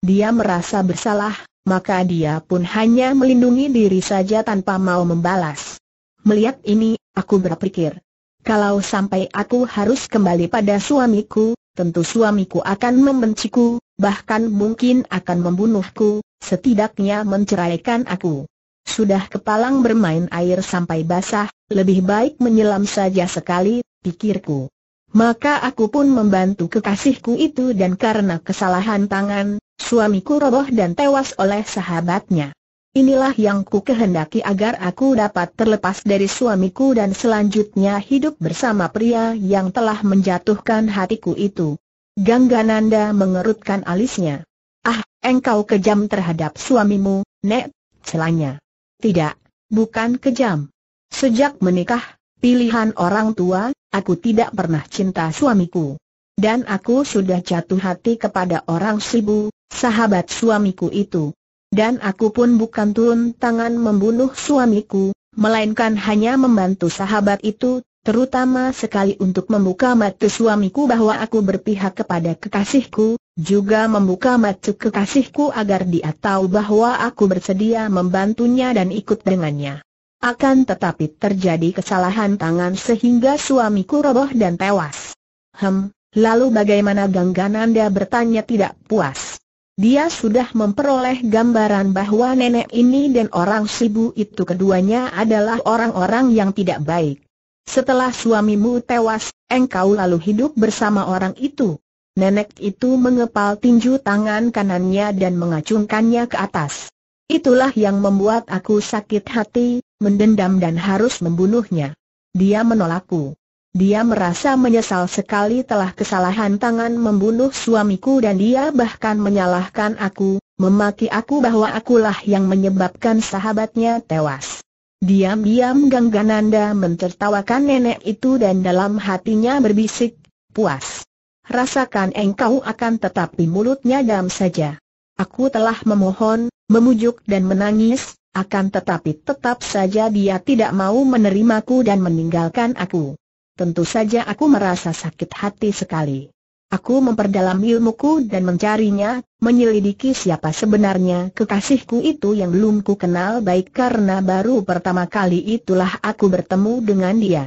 Dia merasa bersalah, maka dia pun hanya melindungi diri saja tanpa mau membalas. Melihat ini, aku berpikir, kalau sampai aku harus kembali pada suamiku, tentu suamiku akan membenciku, bahkan mungkin akan membunuhku, setidaknya menceraikan aku. Sudah kepalang bermain air sampai basah, lebih baik menyelam saja sekali, pikirku. Maka aku pun membantu kekasihku itu dan karena kesalahan tangan, suamiku roboh dan tewas oleh sahabatnya. Inilah yang ku kehendaki agar aku dapat terlepas dari suamiku dan selanjutnya hidup bersama pria yang telah menjatuhkan hatiku itu. Gangga Nanda mengerutkan alisnya. Ah, engkau kejam terhadap suamimu, Nek, celanya. Tidak, bukan kejam. Sejak menikah, pilihan orang tua, aku tidak pernah cinta suamiku. Dan aku sudah jatuh hati kepada orang Sibu, sahabat suamiku itu. Dan aku pun bukan turun tangan membunuh suamiku, melainkan hanya membantu sahabat itu terutama sekali untuk membuka mata suamiku bahwa aku berpihak kepada kekasihku, juga membuka mata kekasihku agar dia tahu bahwa aku bersedia membantunya dan ikut dengannya. Akan tetapi terjadi kesalahan tangan sehingga suamiku roboh dan tewas. Hem, lalu bagaimana Ganggananda bertanya tidak puas. Dia sudah memperoleh gambaran bahwa nenek ini dan orang Sibu itu keduanya adalah orang-orang yang tidak baik. Setelah suamimu tewas, engkau lalu hidup bersama orang itu. Nenek itu mengepal tinju tangan kanannya dan mengacungkannya ke atas. Itulah yang membuat aku sakit hati, mendendam dan harus membunuhnya. Dia menolakku. Dia merasa menyesal sekali telah kesalahan tangan membunuh suamiku dan dia bahkan menyalahkan aku, memaki aku bahwa akulah yang menyebabkan sahabatnya tewas. Diam-diam Ganggananda mentertawakan nenek itu dan dalam hatinya berbisik, puas. Rasakan engkau akan tetapi mulutnya dam saja. Aku telah memohon, memujuk dan menangis, akan tetapi tetap saja dia tidak mau menerimaku dan meninggalkan aku. Tentu saja aku merasa sakit hati sekali. Aku memperdalam ilmuku dan mencarinya, menyelidiki siapa sebenarnya kekasihku itu yang belum ku kenal baik karena baru pertama kali itulah aku bertemu dengan dia.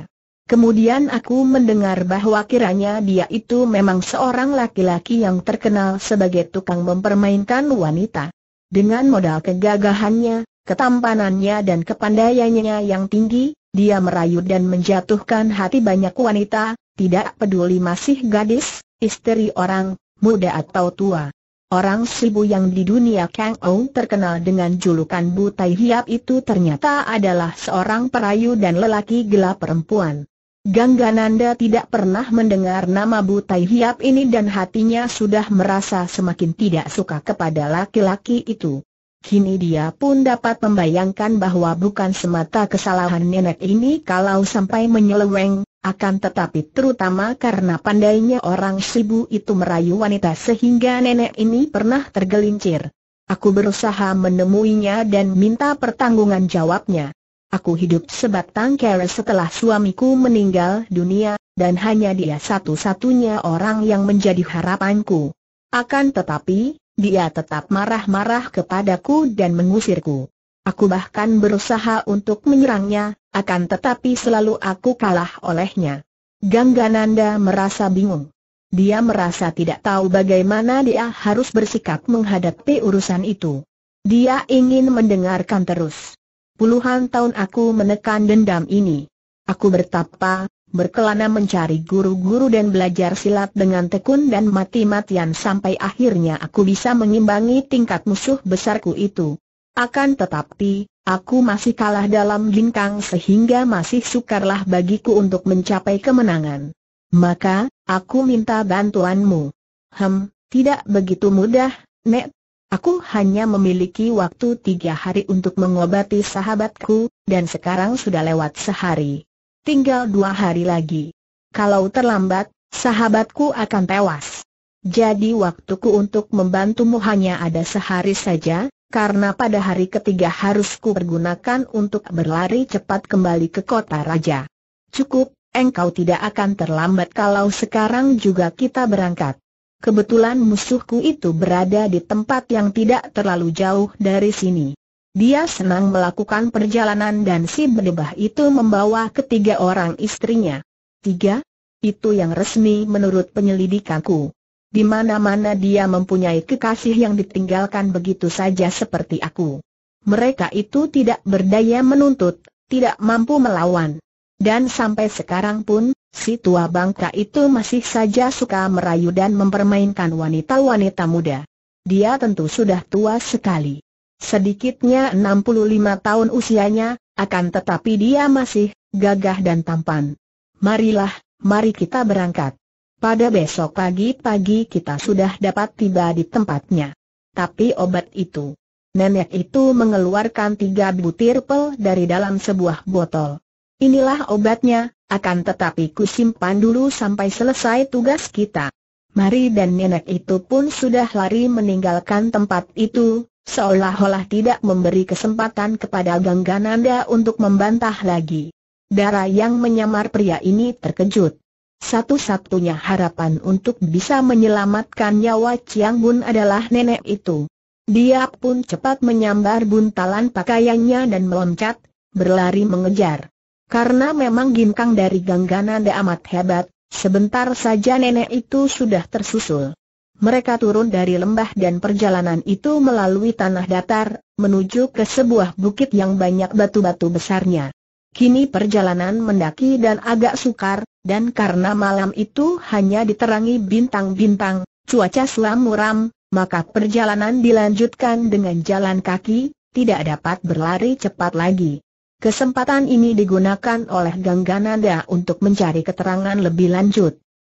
Kemudian aku mendengar bahwa kiranya dia itu memang seorang laki-laki yang terkenal sebagai tukang mempermainkan wanita. Dengan modal kegagahannya, ketampanannya dan kepandaiannya yang tinggi, dia merayu dan menjatuhkan hati banyak wanita, tidak peduli masih gadis, istri orang, muda atau tua. Orang Sibu yang di dunia Kang Ou terkenal dengan julukan Butai Hiap itu ternyata adalah seorang perayu dan lelaki gelap perempuan. Ganggananda tidak pernah mendengar nama Butai Hiap ini dan hatinya sudah merasa semakin tidak suka kepada laki-laki itu. Kini dia pun dapat membayangkan bahwa bukan semata kesalahan nenek ini kalau sampai menyeleweng, akan tetapi terutama karena pandainya orang Sibu itu merayu wanita sehingga nenek ini pernah tergelincir. Aku berusaha menemuinya dan minta pertanggungan jawabnya. Aku hidup sebatang kara setelah suamiku meninggal dunia, dan hanya dia satu-satunya orang yang menjadi harapanku. Akan tetapi, dia tetap marah-marah kepadaku dan mengusirku. Aku bahkan berusaha untuk menyerangnya, akan tetapi selalu aku kalah olehnya. Gangga Nanda merasa bingung. Dia merasa tidak tahu bagaimana dia harus bersikap menghadapi urusan itu. Dia ingin mendengarkan terus. Puluhan tahun aku menekan dendam ini. Aku bertapa, berkelana mencari guru-guru dan belajar silat dengan tekun dan mati-matian sampai akhirnya aku bisa mengimbangi tingkat musuh besarku itu. Akan tetapi, aku masih kalah dalam ginkang sehingga masih sukarlah bagiku untuk mencapai kemenangan. Maka, aku minta bantuanmu. Hem, tidak begitu mudah, Nek. Aku hanya memiliki waktu tiga hari untuk mengobati sahabatku, dan sekarang sudah lewat sehari. Tinggal dua hari lagi. Kalau terlambat, sahabatku akan tewas. Jadi waktuku untuk membantumu hanya ada sehari saja, karena pada hari ketiga harus ku pergunakan untuk berlari cepat kembali ke kota raja. Cukup, engkau tidak akan terlambat kalau sekarang juga kita berangkat. Kebetulan musuhku itu berada di tempat yang tidak terlalu jauh dari sini. Dia senang melakukan perjalanan dan si berdebah itu membawa ketiga orang istrinya. Tiga? Itu yang resmi menurut penyelidikanku. Di mana-mana dia mempunyai kekasih yang ditinggalkan begitu saja seperti aku. Mereka itu tidak berdaya menuntut, tidak mampu melawan. Dan sampai sekarang pun, si tua bangka itu masih saja suka merayu dan mempermainkan wanita-wanita muda. Dia tentu sudah tua sekali. Sedikitnya 65 tahun usianya, akan tetapi dia masih gagah dan tampan. Marilah, mari kita berangkat. Pada besok pagi-pagi kita sudah dapat tiba di tempatnya. Tapi obat itu. Nenek itu mengeluarkan tiga butir pel dari dalam sebuah botol. Inilah obatnya, akan tetapi kusimpan dulu sampai selesai tugas kita. Mari dan nenek itu pun sudah lari meninggalkan tempat itu, seolah-olah tidak memberi kesempatan kepada Ganggananda untuk membantah lagi. Darah yang menyamar pria ini terkejut. Satu-satunya harapan untuk bisa menyelamatkan nyawa Chiang Bun adalah nenek itu. Dia pun cepat menyambar buntalan pakaiannya dan meloncat, berlari mengejar. Karena memang ginkang dari Ganggana de amat hebat, sebentar saja nenek itu sudah tersusul. Mereka turun dari lembah dan perjalanan itu melalui tanah datar, menuju ke sebuah bukit yang banyak batu-batu besarnya. Kini perjalanan mendaki dan agak sukar, dan karena malam itu hanya diterangi bintang-bintang, cuaca selam muram, maka perjalanan dilanjutkan dengan jalan kaki, tidak dapat berlari cepat lagi. Kesempatan ini digunakan oleh Ganggananda untuk mencari keterangan lebih lanjut.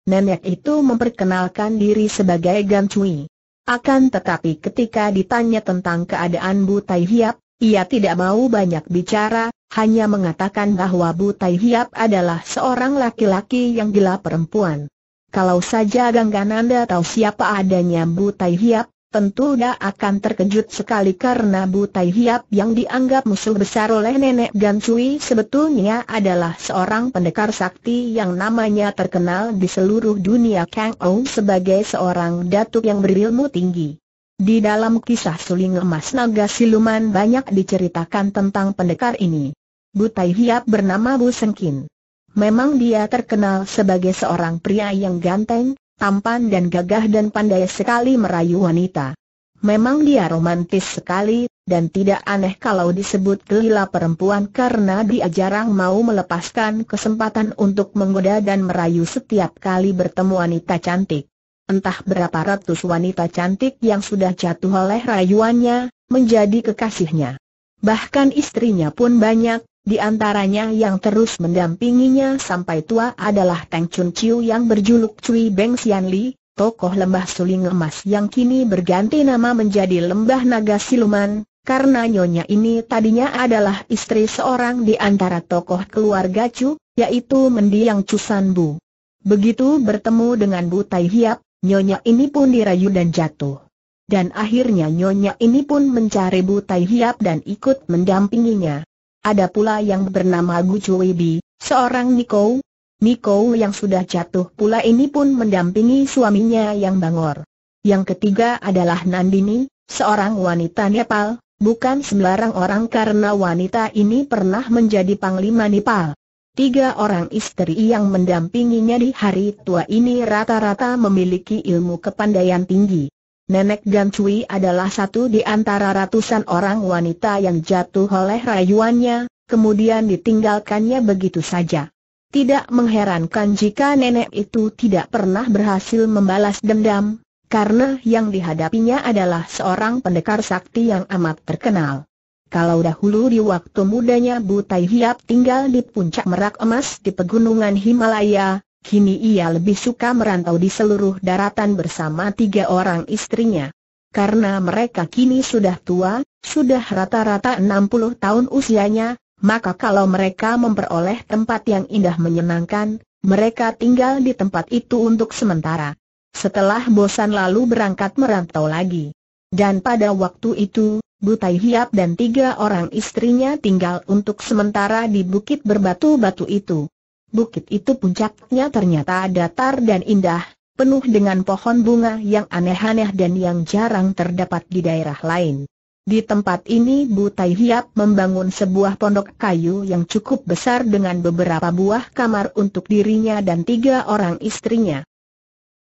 Nenek itu memperkenalkan diri sebagai Gancui. Akan tetapi ketika ditanya tentang keadaan Bu Tai Hiap, ia tidak mau banyak bicara, hanya mengatakan bahwa Butai Hiap adalah seorang laki-laki yang gila perempuan. Kalau saja Ganggananda tahu siapa adanya Butai Hiap, tentu dia akan terkejut sekali karena Butai Hiap yang dianggap musuh besar oleh nenek Gan sebetulnya adalah seorang pendekar sakti yang namanya terkenal di seluruh dunia Kang Ou sebagai seorang datuk yang berilmu tinggi. Di dalam kisah suling emas naga siluman banyak diceritakan tentang pendekar ini. Butai Hiap bernama Bu Sengkin. Memang dia terkenal sebagai seorang pria yang ganteng, tampan dan gagah dan pandai sekali merayu wanita. Memang dia romantis sekali, dan tidak aneh kalau disebut gelila perempuan karena dia jarang mau melepaskan kesempatan untuk menggoda dan merayu setiap kali bertemu wanita cantik. Entah berapa ratus wanita cantik yang sudah jatuh oleh rayuannya, menjadi kekasihnya. Bahkan istrinya pun banyak, di antaranya yang terus mendampinginya sampai tua adalah Tang Chun Chiu yang berjuluk Cui Beng Xian Li, tokoh lembah suling emas yang kini berganti nama menjadi lembah naga siluman, karena nyonya ini tadinya adalah istri seorang di antara tokoh keluarga Chu, yaitu mendiang Chu San Bu. Begitu bertemu dengan Bu Tai Hiap, nyonya ini pun dirayu dan jatuh. Dan akhirnya nyonya ini pun mencari Bu Tai Hiap dan ikut mendampinginya. Ada pula yang bernama Gu Bi, seorang Niko. Niko yang sudah jatuh pula ini pun mendampingi suaminya yang bangor. Yang ketiga adalah Nandini, seorang wanita Nepal, bukan sembarang orang karena wanita ini pernah menjadi panglima Nepal. Tiga orang istri yang mendampinginya di hari tua ini rata-rata memiliki ilmu kepandaian tinggi. Nenek Gan Cui adalah satu di antara ratusan orang wanita yang jatuh oleh rayuannya, kemudian ditinggalkannya begitu saja. Tidak mengherankan jika nenek itu tidak pernah berhasil membalas dendam, karena yang dihadapinya adalah seorang pendekar sakti yang amat terkenal. Kalau dahulu di waktu mudanya Butai Hiap tinggal di puncak merak emas di pegunungan Himalaya, Kini ia lebih suka merantau di seluruh daratan bersama tiga orang istrinya. Karena mereka kini sudah tua, sudah rata-rata 60 tahun usianya, maka kalau mereka memperoleh tempat yang indah menyenangkan, mereka tinggal di tempat itu untuk sementara. Setelah bosan lalu berangkat merantau lagi. Dan pada waktu itu, Butai Hiap dan tiga orang istrinya tinggal untuk sementara di bukit berbatu-batu itu bukit itu puncaknya ternyata datar dan indah, penuh dengan pohon bunga yang aneh-aneh dan yang jarang terdapat di daerah lain. Di tempat ini Tai Hiap membangun sebuah pondok kayu yang cukup besar dengan beberapa buah kamar untuk dirinya dan tiga orang istrinya.